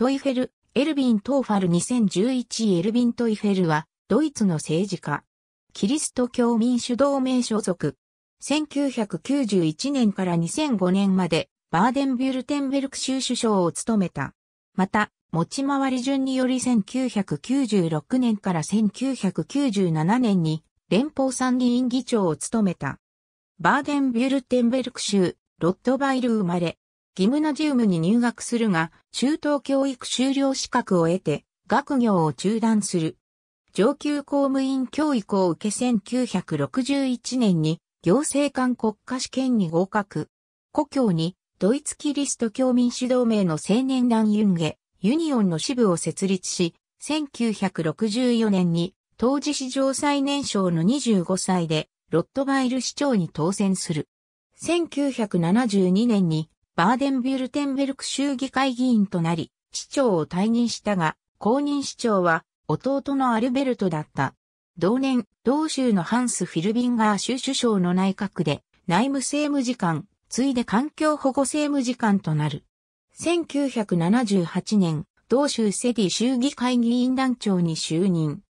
トイフェル、エルビン・トーファル2011エルビン・トイフェルは、ドイツの政治家。キリスト教民主同盟所属。1991年から2005年まで、バーデンビュルテンベルク州首相を務めた。また、持ち回り順により1996年から1997年に連邦参議院議長を務めた。バーデンビュルテンベルク州、ロットバイル生まれ、ギムナジウムに入学するが、中等教育修了資格を得て、学業を中断する。上級公務員教育を受け1961年に行政官国家試験に合格。故郷にドイツキリスト教民主同盟の青年団ユンゲ、ユニオンの支部を設立し、1964年に当時史上最年少の25歳でロットバイル市長に当選する。1972年にバーデンビュルテンベルク州議会議員となり、市長を退任したが、公認市長は弟のアルベルトだった。同年、同州のハンス・フィルビンガー州首相の内閣で、内務政務次官、ついで環境保護政務次官となる。1978年、同州セディ州議会議員団長に就任。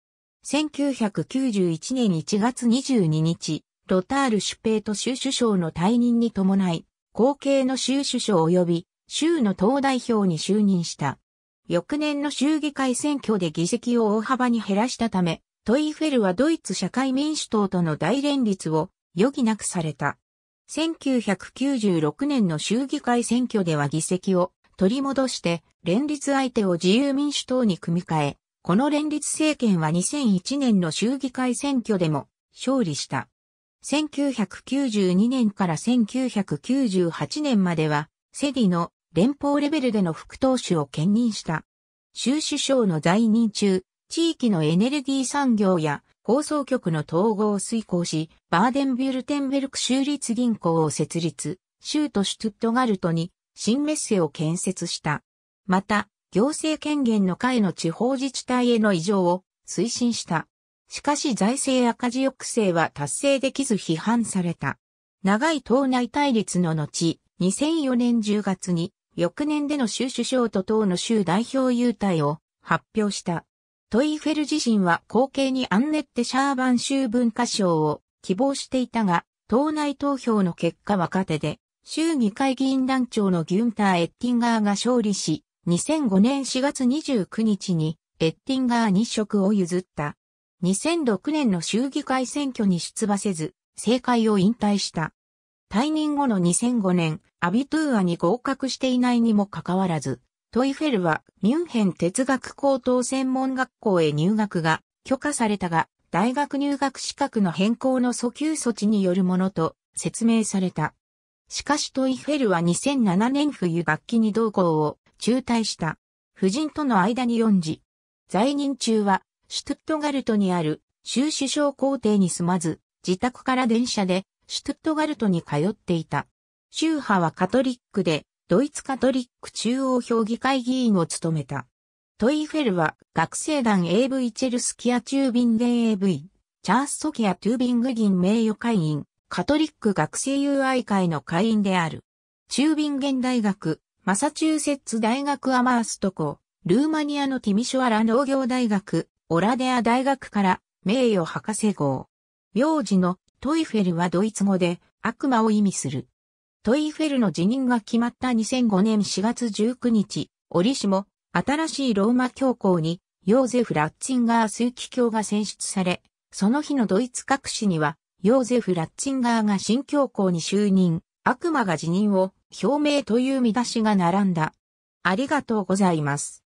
1991年1月22日、ロタール・シュペート州首相の退任に伴い、後継の州首相及び州の党代表に就任した。翌年の州議会選挙で議席を大幅に減らしたため、トイフェルはドイツ社会民主党との大連立を余儀なくされた。1996年の州議会選挙では議席を取り戻して連立相手を自由民主党に組み替え、この連立政権は2001年の州議会選挙でも勝利した。1992年から1998年までは、セディの連邦レベルでの副党首を兼任した。州首相の在任中、地域のエネルギー産業や放送局の統合を遂行し、バーデンビュルテンベルク州立銀行を設立、州都シュトゥットガルトに新メッセを建設した。また、行政権限の下への地方自治体への移譲を推進した。しかし財政赤字抑制は達成できず批判された。長い党内対立の後、2004年10月に、翌年での州首相と党の州代表優待を発表した。トイフェル自身は後継にアンネッテ・シャーバン州文化賞を希望していたが、党内投票の結果若手で、州議会議員団長のギュンター・エッティンガーが勝利し、2005年4月29日にエッティンガーに職を譲った。2006年の衆議会選挙に出馬せず、政界を引退した。退任後の2005年、アビトゥーアに合格していないにもかかわらず、トイフェルはミュンヘン哲学高等専門学校へ入学が許可されたが、大学入学資格の変更の訴求措置によるものと説明された。しかしトイフェルは2007年冬学期に同行を中退した。夫人との間に4時。在任中はシュトゥットガルトにある州首相公邸に住まず、自宅から電車でシュトゥットガルトに通っていた。宗派はカトリックで、ドイツカトリック中央評議会議員を務めた。トイフェルは学生団 AV チェルスキア中便連 AV、チャースソキアトゥービング銀名誉会員、カトリック学生友愛会の会員である。中便現大学、マサチューセッツ大学アマースト校、ルーマニアのティミショアラ農業大学、オラデア大学から名誉博士号。名字のトイフェルはドイツ語で悪魔を意味する。トイフェルの辞任が決まった2005年4月19日、折しも新しいローマ教皇にヨーゼフ・ラッツィンガー枢機卿が選出され、その日のドイツ各紙にはヨーゼフ・ラッツィンガーが新教皇に就任、悪魔が辞任を表明という見出しが並んだ。ありがとうございます。